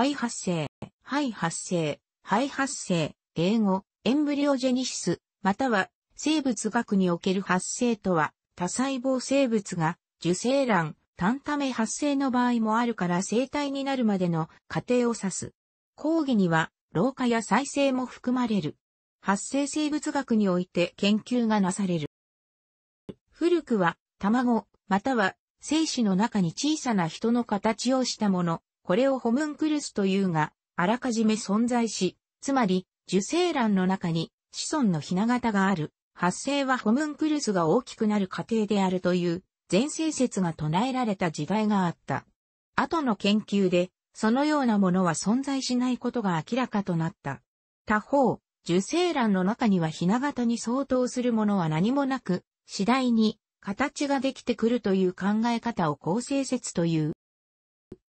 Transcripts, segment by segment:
肺発生、肺発生、肺発生、英語、エンブリオジェニシス、または生物学における発生とは、多細胞生物が受精卵、単ため発生の場合もあるから生体になるまでの過程を指す。講義には、老化や再生も含まれる。発生生物学において研究がなされる。古くは、卵、または、精子の中に小さな人の形をしたもの、これをホムンクルスというが、あらかじめ存在し、つまり、受精卵の中に子孫のひな形がある。発生はホムンクルスが大きくなる過程であるという、前世説が唱えられた時代があった。後の研究で、そのようなものは存在しないことが明らかとなった。他方、受精卵の中にはひな形に相当するものは何もなく、次第に形ができてくるという考え方を構成説という。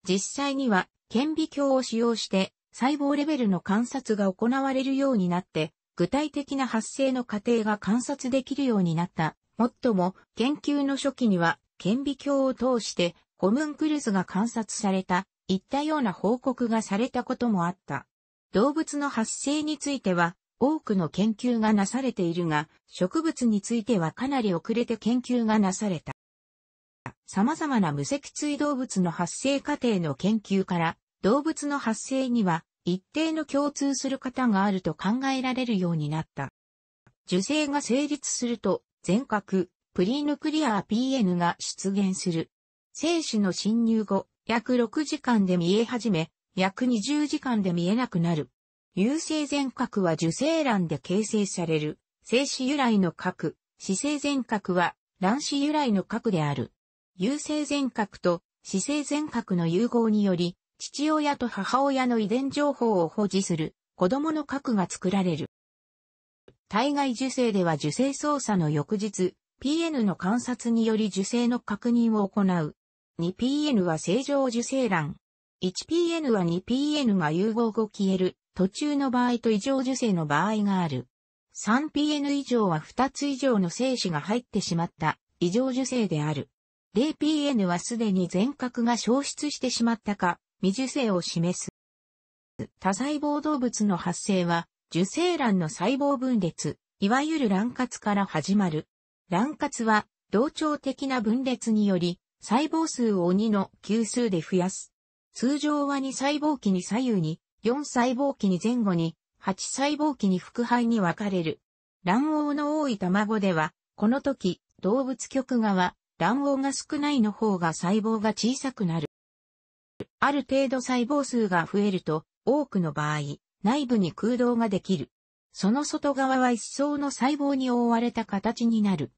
実際には顕微鏡を使用して細胞レベルの観察が行われるようになって、具体的な発生の過程が観察できるようになった。もっとも、研究の初期には、顕微鏡を通して、ホムンクルスが観察された、いったような報告がされたこともあった。動物の発生については、多くの研究がなされているが、植物についてはかなり遅れて研究がなされた。様々な無脊椎動物の発生過程の研究から、動物の発生には一定の共通する方があると考えられるようになった。受精が成立すると、全角、プリヌクリアー PN が出現する。精子の侵入後、約6時間で見え始め、約20時間で見えなくなる。有性全核は受精卵で形成される。精子由来の核、死性全核は卵子由来の核である。優生全核と死生全核の融合により、父親と母親の遺伝情報を保持する子供の核が作られる。体外受精では受精操作の翌日、PN の観察により受精の確認を行う。2PN は正常受精卵。1PN は 2PN が融合後消える途中の場合と異常受精の場合がある。3PN 以上は2つ以上の精子が入ってしまった異常受精である。0pn はすでに全角が消失してしまったか、未受精を示す。多細胞動物の発生は、受精卵の細胞分裂、いわゆる卵活から始まる。卵活は、同調的な分裂により、細胞数を2の級数で増やす。通常は2細胞期に左右に、4細胞期に前後に、8細胞期に副肺に分かれる。卵黄の多い卵では、この時、動物局側、卵黄が少ないの方が細胞が小さくなる。ある程度細胞数が増えると、多くの場合、内部に空洞ができる。その外側は一層の細胞に覆われた形になる。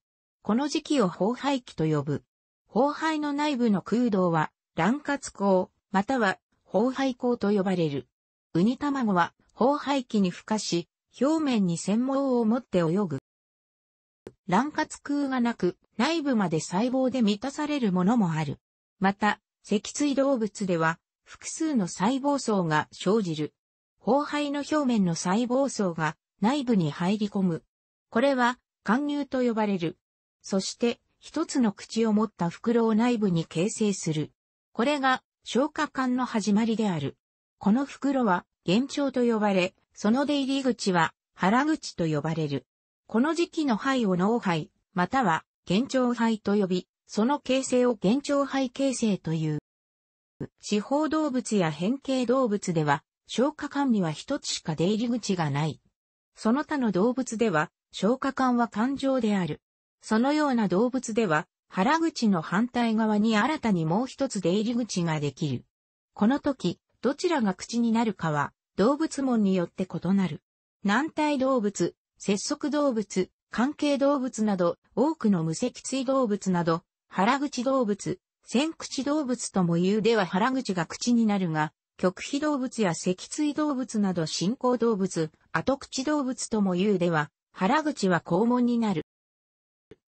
この時期を包廃期と呼ぶ。包廃の内部の空洞は、卵活孔、または包廃孔と呼ばれる。ウニ卵は包廃期に孵化し、表面に繊毛を持って泳ぐ。卵活空がなく、内部まで細胞で満たされるものもある。また、脊椎動物では、複数の細胞層が生じる。包肺の表面の細胞層が内部に入り込む。これは、貫入と呼ばれる。そして、一つの口を持った袋を内部に形成する。これが、消化管の始まりである。この袋は、幻聴と呼ばれ、その出入り口は、腹口と呼ばれる。この時期の肺を脳肺、または幻聴肺と呼び、その形成を幻聴肺形成という。四方動物や変形動物では、消化管には一つしか出入り口がない。その他の動物では、消化管は環状である。そのような動物では、腹口の反対側に新たにもう一つ出入り口ができる。この時、どちらが口になるかは、動物門によって異なる。軟体動物、節足動物、関係動物など、多くの無脊椎動物など、腹口動物、先口動物とも言うでは腹口が口になるが、極秘動物や脊椎動物など進行動物、後口動物とも言うでは、腹口は肛門になる。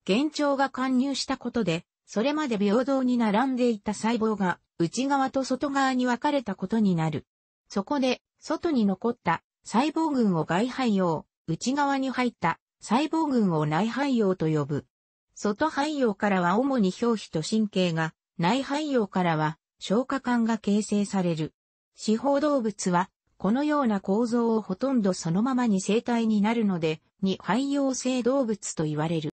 幻聴が貫入したことで、それまで平等に並んでいた細胞が内側と外側に分かれたことになる。そこで、外に残った細胞群を外排用、内側に入った細胞群を内肺葉と呼ぶ。外肺葉からは主に表皮と神経が、内肺葉からは消化管が形成される。四方動物は、このような構造をほとんどそのままに生体になるので、に肺葉性動物と言われる。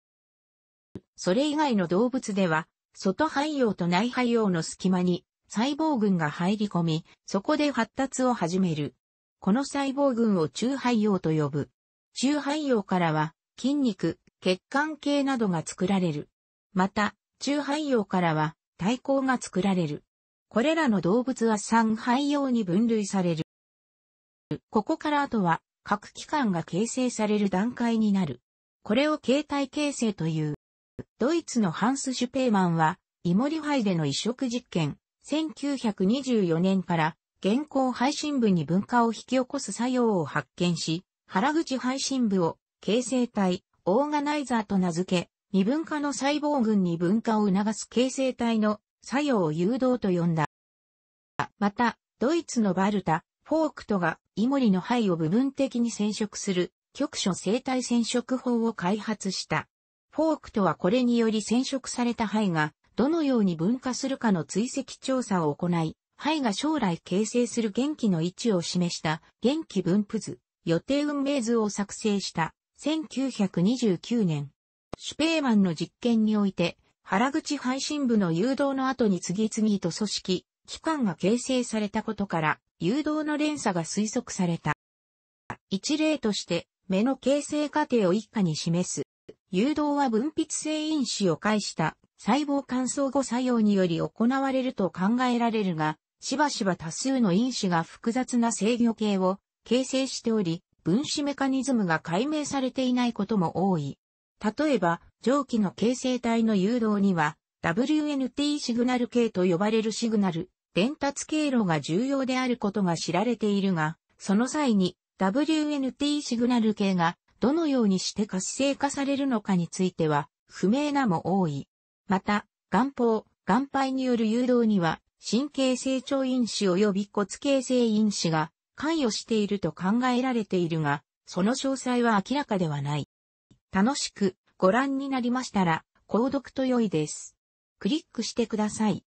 それ以外の動物では、外肺葉と内肺葉の隙間に細胞群が入り込み、そこで発達を始める。この細胞群を中肺葉と呼ぶ。中肺葉からは筋肉、血管系などが作られる。また、中肺葉からは体抗が作られる。これらの動物は三肺葉に分類される。ここからあとは各器官が形成される段階になる。これを形態形成という。ドイツのハンス・シュペーマンは、イモリハイでの移植実験、1924年から現行配信部に分化を引き起こす作用を発見し、原口配信部を、形成体、オーガナイザーと名付け、二分化の細胞群に分化を促す形成体の作用を誘導と呼んだ。また、ドイツのバルタ、フォークトがイモリの肺を部分的に染色する局所生体染色法を開発した。フォークトはこれにより染色された肺がどのように分化するかの追跡調査を行い、肺が将来形成する元気の位置を示した元気分布図予定運命図を作成した1929年、シュペーマンの実験において、原口配信部の誘導の後に次々と組織、機関が形成されたことから、誘導の連鎖が推測された。一例として、目の形成過程を一家に示す。誘導は分泌性因子を介した細胞乾燥後作用により行われると考えられるが、しばしば多数の因子が複雑な制御系を形成しており、分子メカニズムが解明されていないことも多い。例えば、蒸気の形成体の誘導には、WNT シグナル系と呼ばれるシグナル、伝達経路が重要であることが知られているが、その際に WNT シグナル系がどのようにして活性化されるのかについては不明なも多い。また、眼泡、眼肺による誘導には神経成長因子及び骨形成因子が関与していると考えられているが、その詳細は明らかではない。楽しくご覧になりましたら、購読と良いです。クリックしてください。